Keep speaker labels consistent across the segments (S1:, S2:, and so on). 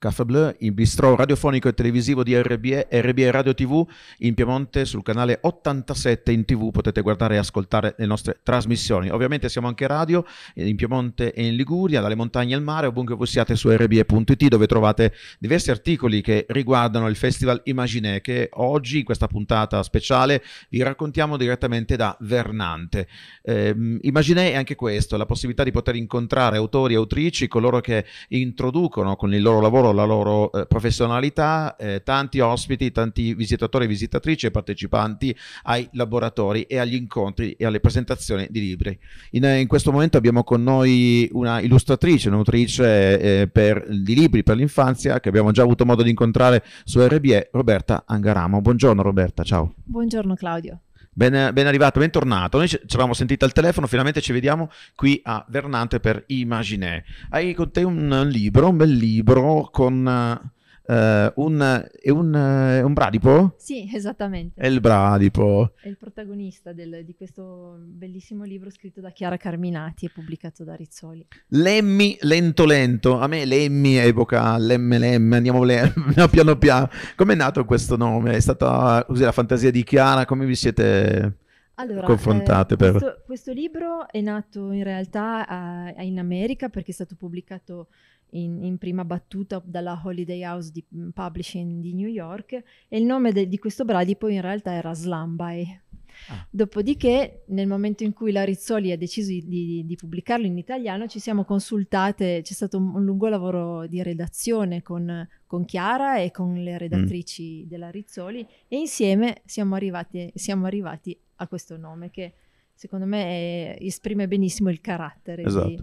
S1: Caffè Bleu, il bistrò radiofonico e televisivo di RBE, RBE Radio TV in Piemonte sul canale 87 in TV potete guardare e ascoltare le nostre trasmissioni. Ovviamente siamo anche radio eh, in Piemonte e in Liguria, dalle montagne al mare, ovunque voi siate su rbe.it dove trovate diversi articoli che riguardano il Festival Imaginè che oggi in questa puntata speciale vi raccontiamo direttamente da Vernante. Eh, Imaginè è anche questo, la possibilità di poter incontrare autori e autrici, coloro che introducono con il loro lavoro loro la loro eh, professionalità, eh, tanti ospiti, tanti visitatori e visitatrici e partecipanti ai laboratori e agli incontri e alle presentazioni di libri. In, eh, in questo momento abbiamo con noi una illustratrice, un'autrice eh, di libri per l'infanzia che abbiamo già avuto modo di incontrare su RBE, Roberta Angaramo. Buongiorno Roberta, ciao.
S2: Buongiorno Claudio.
S1: Ben, ben, arrivato, bentornato. Noi ci avevamo sentito al telefono, finalmente ci vediamo qui a Vernante per Imaginè. Hai con te un libro, un bel libro con eh, un, è un, è un, bradipo? Sì, esattamente. È il bradipo.
S2: È il protagonista del, di questo bellissimo libro scritto da Chiara Carminati e pubblicato da Rizzoli.
S1: Lemmi lento lento, a me Lemmi evoca Lemme Lemme, andiamo lemme, no, piano piano. Com'è nato questo nome? È stata così la fantasia di Chiara? Come vi siete...
S2: Allora, confrontate eh, per... questo, questo libro è nato in realtà a, eh, in America perché è stato pubblicato in, in, prima battuta dalla Holiday House di mm, Publishing di New York e il nome de, di questo bradipo in realtà era Slambai. Ah. Dopodiché, nel momento in cui la Rizzoli ha deciso di, di, di, pubblicarlo in italiano, ci siamo consultate, c'è stato un, un lungo lavoro di redazione con, con Chiara e con le mm. redattrici mm. della Rizzoli e insieme siamo arrivati, siamo arrivati, a questo nome che secondo me è, eh, esprime benissimo il carattere esatto. di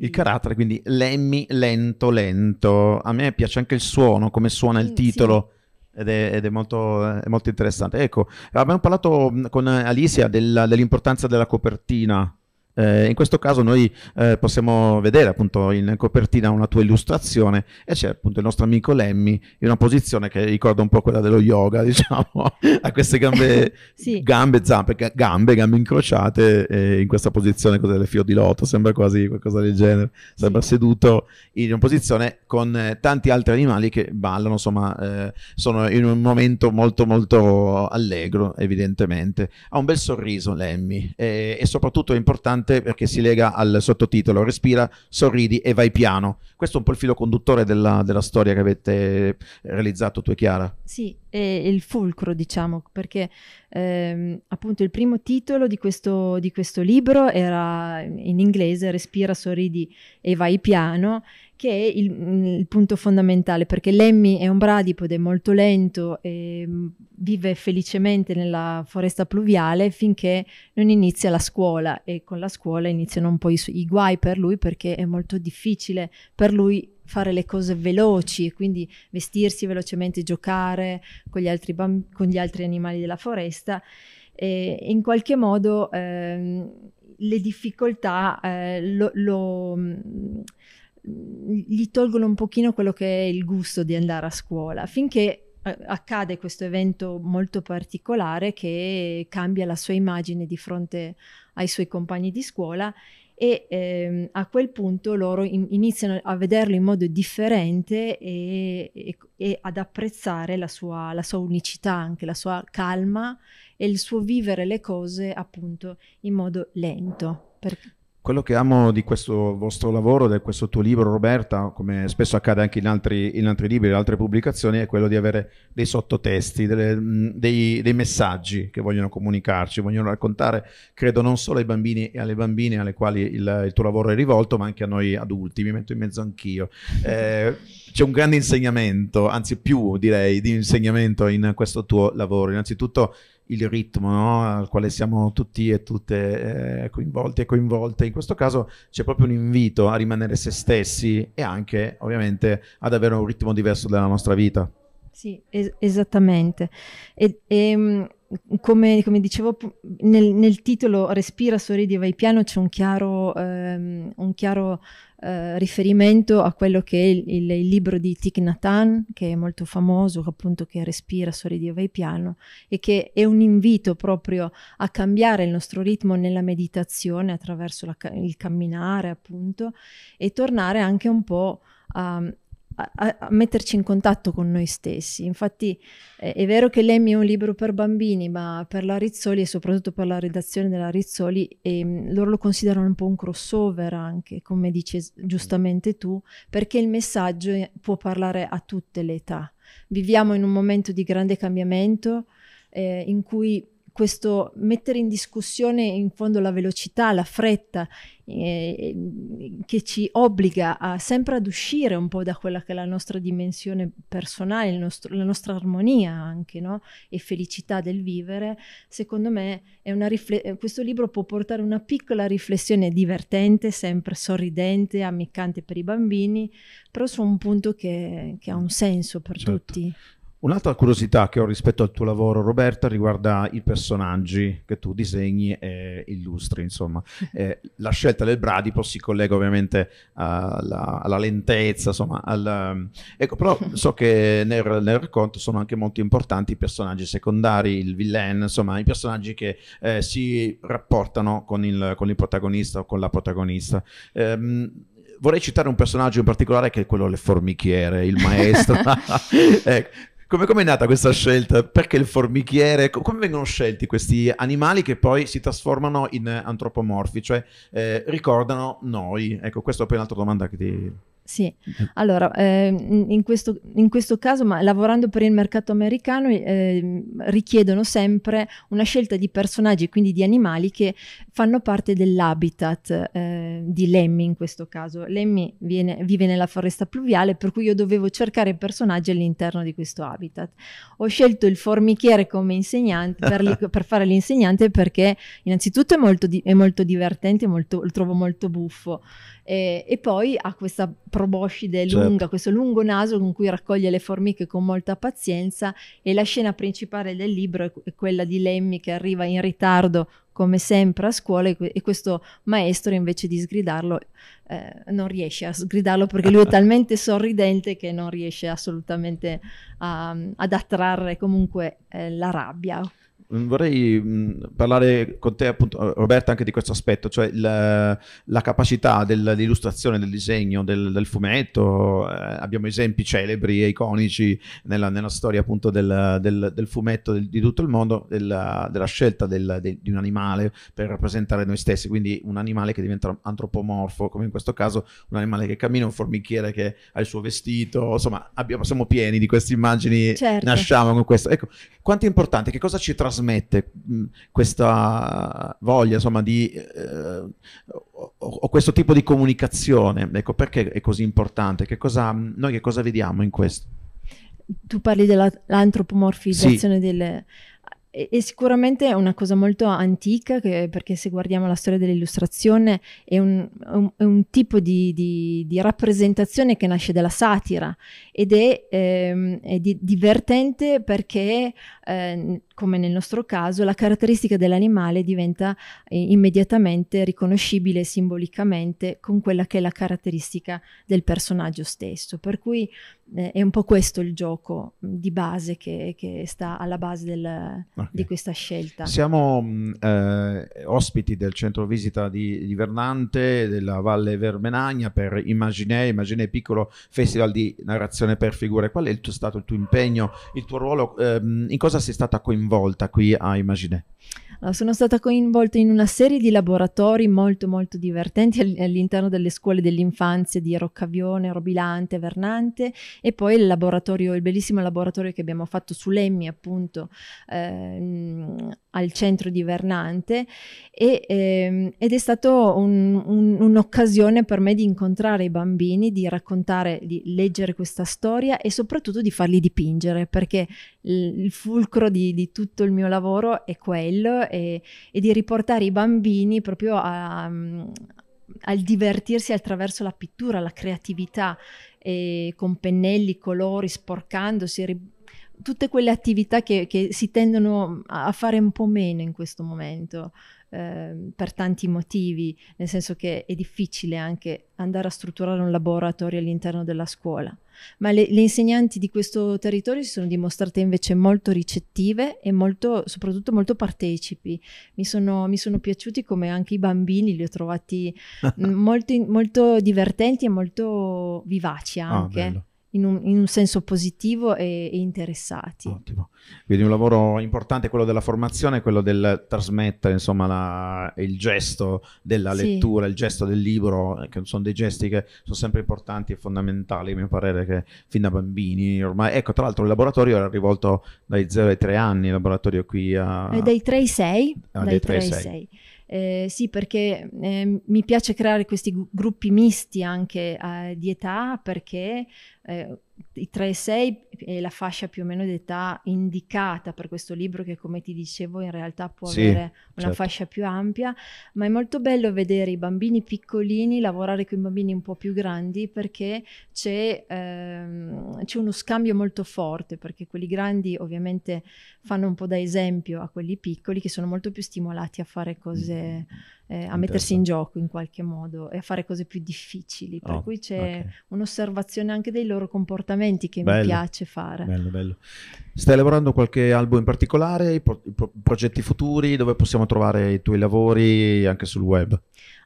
S1: il carattere, quindi Lemmy lento lento. A me piace anche il suono, come suona il mm, titolo. Sì. Ed, è, ed è, molto, è, molto, interessante. Ecco, abbiamo parlato mm, con Alicia della, dell'importanza della copertina eh, in questo caso noi eh, possiamo vedere appunto in copertina una tua illustrazione e c'è appunto il nostro amico Lemmy in una posizione che ricorda un po' quella dello yoga, diciamo, a queste gambe, sì. gambe, zampe, gambe, gambe incrociate eh, in questa posizione così delle fio di loto, sembra quasi qualcosa del genere, sembra sì. seduto in una posizione con eh, tanti altri animali che ballano, insomma, eh, sono in un momento molto molto allegro evidentemente. Ha un bel sorriso Lemmy e soprattutto è importante importante perché si lega al sottotitolo Respira, sorridi e vai piano. Questo è un po' il filo conduttore della, della storia che avete realizzato tu e Chiara.
S2: Sì, è il fulcro diciamo perché ehm, appunto il primo titolo di questo, di questo libro era in inglese Respira, sorridi e vai piano che è il, mm, il punto fondamentale, perché Lemmy è un bradipode molto lento e mm, vive felicemente nella foresta pluviale finché non inizia la scuola e con la scuola iniziano un po' i, i guai per lui perché è molto difficile per lui fare le cose veloci e quindi vestirsi velocemente, giocare con gli altri, con gli altri animali della foresta e in qualche modo ehm, le difficoltà eh, lo, lo, mm, gli tolgono un pochino quello che è il gusto di andare a scuola, finché eh, accade questo evento molto particolare che cambia la sua immagine di fronte ai suoi compagni di scuola e ehm, a quel punto loro in, iniziano a vederlo in modo differente e, e, e ad apprezzare la sua, la sua, unicità, anche la sua calma e il suo vivere le cose appunto in modo lento. Perché...
S1: Quello che amo di questo vostro lavoro, di questo tuo libro Roberta, come spesso accade anche in altri, in altri libri, in altre pubblicazioni, è quello di avere dei sottotesti, delle, dei, dei, messaggi che vogliono comunicarci, vogliono raccontare, credo, non solo ai bambini e alle bambine alle quali il, il tuo lavoro è rivolto, ma anche a noi adulti, mi metto in mezzo anch'io. Eh, c'è un grande insegnamento, anzi più direi, di insegnamento in questo tuo lavoro. Innanzitutto il ritmo no? al quale siamo tutti e tutte eh, coinvolti e coinvolte. In questo caso c'è proprio un invito a rimanere se stessi e anche ovviamente ad avere un ritmo diverso della nostra vita.
S2: Sì, es- esattamente. E, e ehm, come, come, dicevo nel, nel, titolo Respira, sorridi e vai piano c'è un chiaro, ehm, un chiaro eh, riferimento a quello che è il, il, il libro di Thich Nhat Hanh, che è molto famoso, appunto che respira, sorridi vai piano, e che è un invito proprio a cambiare il nostro ritmo nella meditazione attraverso la, il camminare, appunto, e tornare anche un po' a, a, a, metterci in contatto con noi stessi. Infatti eh, è vero che Lemmy è un libro per bambini, ma per la Rizzoli e soprattutto per la redazione della Rizzoli eh, loro lo considerano un po' un crossover anche, come dici giustamente tu, perché il messaggio eh, può parlare a tutte le età. Viviamo in un momento di grande cambiamento eh, in cui questo mettere in discussione in fondo la velocità, la fretta, eh, che ci obbliga a, sempre ad uscire un po' da quella che è la nostra dimensione personale, nostro, la nostra armonia anche no? e felicità del vivere, secondo me rifle- eh, questo libro può portare una piccola riflessione divertente, sempre sorridente, ammiccante per i bambini, però su un punto che, che ha un senso per certo. tutti.
S1: Un'altra curiosità che ho rispetto al tuo lavoro, Roberta, riguarda i personaggi che tu disegni e illustri, insomma. Eh, la scelta del bradipo si collega ovviamente alla, alla lentezza, insomma. Alla... Ehm, ecco, però so che nel, nel, racconto sono anche molto importanti i personaggi secondari, il villain, insomma, i personaggi che eh, si rapportano con il, con il, protagonista o con la protagonista. Eh, vorrei citare un personaggio in particolare che è quello del formichiere, il maestro. ecco come è nata questa scelta? Perché il formichiere? Come vengono scelti questi animali che poi si trasformano in antropomorfi, cioè eh, ricordano noi? Ecco, questa è poi un'altra domanda che ti...
S2: Sì, mm. allora eh, in, questo, in, questo, caso, ma lavorando per il mercato americano, eh, richiedono sempre una scelta di personaggi, quindi di animali che fanno parte dell'habitat eh, di Lemmy in questo caso. Lemmy viene, vive nella foresta pluviale, per cui io dovevo cercare personaggi all'interno di questo habitat. Ho scelto il formichiere come insegnante per, li, per fare l'insegnante perché innanzitutto è molto, di, è molto divertente, molto, lo trovo molto buffo e poi ha questa proboscide certo. lunga, certo. questo lungo naso con cui raccoglie le formiche con molta pazienza e la scena principale del libro è, quella di Lemmy che arriva in ritardo come sempre a scuola e questo maestro invece di sgridarlo eh, non riesce a sgridarlo perché lui è talmente sorridente che non riesce assolutamente a, ad attrarre comunque eh, la rabbia
S1: Mm, vorrei mh, mm, parlare con te appunto Roberta anche di questo aspetto, cioè la, la capacità dell'illustrazione, del disegno, del, del fumetto, eh, abbiamo esempi celebri e iconici nella, nella storia appunto del, del, del fumetto di tutto il mondo, della, della scelta di un animale per rappresentare noi stessi, quindi un animale che diventa antropomorfo, come in questo caso un animale che cammina, un formichiere che ha il suo vestito, insomma abbiamo, siamo pieni di queste immagini, certo. nasciamo con questo. Ecco, quanto è importante, che cosa ci trasforma? trasmette mm, questa voglia insomma, di, eh, o, o, questo tipo di comunicazione. Ecco, perché è così importante? Che cosa, mm, noi che cosa vediamo in questo?
S2: Tu parli dell'antropomorfizzazione sì. delle... E sicuramente è una cosa molto antica, che, perché se guardiamo la storia dell'illustrazione è un, un, un tipo di, di, di, rappresentazione che nasce dalla satira ed è, ehm, è di, divertente perché eh, come nel nostro caso, la caratteristica dell'animale diventa eh, immediatamente riconoscibile simbolicamente con quella che è la caratteristica del personaggio stesso. Per cui eh, è un po' questo il gioco mm, di base che, che sta alla base del, okay. di questa scelta.
S1: Siamo mm, eh, ospiti del centro visita di, di, Vernante, della Valle Vermenagna, per Imaginè, Imaginè Piccolo Festival di Narrazione per Figure. Qual è il tuo, stato il tuo impegno, il tuo ruolo? Ehm, in cosa sei stata coinvolta? coinvolta qui a Imagine?
S2: sono stata coinvolta in una serie di laboratori molto molto divertenti all'interno delle scuole dell'infanzia di Roccavione, Robilante, Vernante e poi il laboratorio, il bellissimo laboratorio che abbiamo fatto su Lemmi appunto ehm, al centro di Vernante e, ehm, ed è stata un'occasione un, un per me di incontrare i bambini, di raccontare, di leggere questa storia e soprattutto di farli dipingere perché il, il fulcro di, di tutto il mio lavoro è quello e, e di riportare i bambini proprio a, mm, al divertirsi attraverso la pittura, la creatività, con pennelli, colori, sporcandosi, ri- tutte quelle attività che, che, si tendono a fare un po' meno in questo momento eh, per tanti motivi, nel senso che è difficile anche andare a strutturare un laboratorio all'interno della scuola ma le, le, insegnanti di questo territorio si sono dimostrate invece molto ricettive e molto, soprattutto molto partecipi. Mi sono, mi sono piaciuti come anche i bambini, li ho trovati molto, molto divertenti e molto vivaci ah, anche. Ah, in un, in un, senso positivo e, e, interessati. Ottimo.
S1: Quindi un lavoro importante quello della formazione, quello del trasmettere insomma la, il gesto della sì. lettura, il gesto del libro, eh, che sono dei gesti che sono sempre importanti e fondamentali a mio parere che fin da bambini ormai. Ecco, tra l'altro il laboratorio era rivolto dai 0 ai 3 anni, il laboratorio qui a... Eh, dai
S2: 3 ai 6. Ah, dai 3 ai 6. 6. Eh, sì, perché eh, mi piace creare questi gruppi misti anche eh, di età perché eh, i 3 e 6 è la fascia più o meno d'età indicata per questo libro che come ti dicevo in realtà può sì, avere una certo. fascia più ampia, ma è molto bello vedere i bambini piccolini lavorare con i bambini un po' più grandi perché c'è, ehm, c'è uno scambio molto forte perché quelli grandi ovviamente fanno un po' da esempio a quelli piccoli che sono molto più stimolati a fare cose... Mm eh, a mettersi in gioco in qualche modo e a fare cose più difficili. Per oh, cui c'è okay. un'osservazione anche dei loro comportamenti che bello, mi piace fare.
S1: Bello, bello. Stai lavorando qualche album in particolare, pro- pro- progetti futuri, dove possiamo trovare i tuoi lavori anche sul web?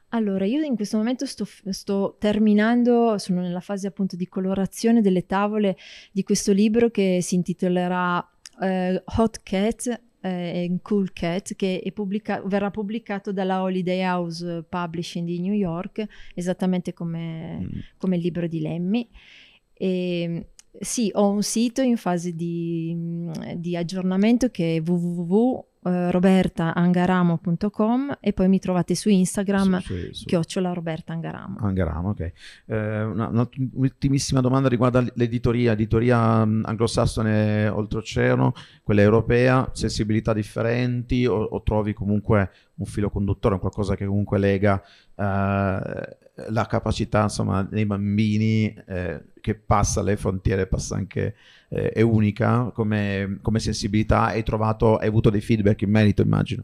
S2: Allora, io in questo momento sto, sto, terminando, sono nella fase appunto di colorazione delle tavole di questo libro che si intitolerà eh, Hot Cat eh, in Cool Cat che pubblica- verrà pubblicato dalla Holiday House Publishing di New York, esattamente come, mm. come il libro di Lemmy. E, ehm, sì, ho un sito in fase di, mm, di aggiornamento che è www eh, robertaangaramo.com e poi mi trovate su Instagram sì, sì, sì. chiocciola Roberta Angaramo,
S1: ok. Eh, un'ultimissima domanda riguarda l'editoria, editoria anglosassone oltreoceano, quella europea, sensibilità differenti o, o trovi comunque un filo conduttore, un qualcosa che comunque lega eh, la capacità insomma, dei bambini eh, che passa le frontiere, passa anche, eh, è unica come, come sensibilità. Hai, trovato, hai avuto dei feedback in merito, immagino.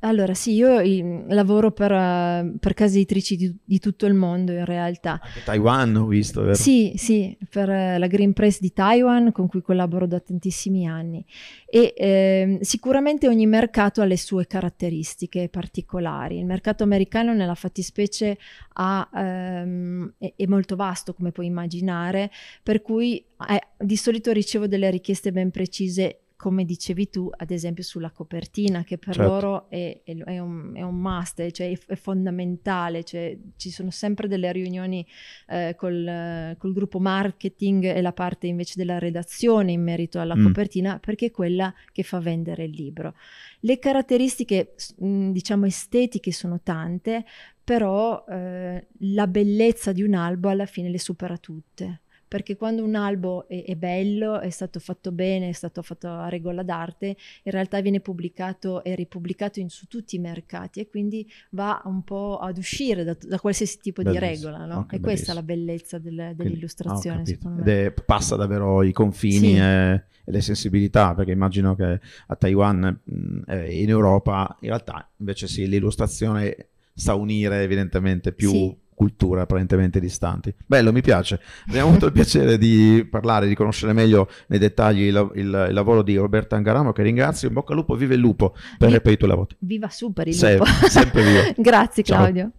S2: Allora, sì, io ehm, lavoro per, eh, per case editrici di, di, tutto il mondo in realtà. Anche
S1: Taiwan ho visto, vero? Sì,
S2: sì, per eh, la Green Press di Taiwan con cui collaboro da tantissimi anni. E eh, sicuramente ogni mercato ha le sue caratteristiche particolari. Il mercato americano nella fattispecie ha, um, è, è, molto vasto, come puoi immaginare, per cui eh, di solito ricevo delle richieste ben precise come dicevi tu, ad esempio sulla copertina, che per certo. loro è, è, è, un, è, un, must, cioè è, fondamentale, cioè ci sono sempre delle riunioni eh, col, col, gruppo marketing e la parte invece della redazione in merito alla mm. copertina, perché è quella che fa vendere il libro. Le caratteristiche, mm, diciamo, estetiche sono tante, però eh, la bellezza di un albo alla fine le supera tutte perché quando un albo è, è bello, è stato fatto bene, è stato fatto a regola d'arte, in realtà viene pubblicato e ripubblicato in, su tutti i mercati e quindi va un po' ad uscire da, da qualsiasi tipo bellissimo. di regola, no? e questa è la bellezza del, dell'illustrazione, quindi, ah, secondo
S1: me. È, passa davvero i confini sì. e, e, le sensibilità, perché immagino che a Taiwan e eh, in Europa in realtà invece sì, l'illustrazione sa unire evidentemente più... Sì culture apparentemente distanti. Bello, mi piace. Abbiamo avuto il piacere di parlare, di conoscere meglio nei dettagli il, il, il lavoro di Roberta Angaramo, che ringrazio. In bocca al lupo, vive il lupo per e, il reperito lavoro. Viva super il lupo. Sempre, viva. Grazie Ciao. Claudio.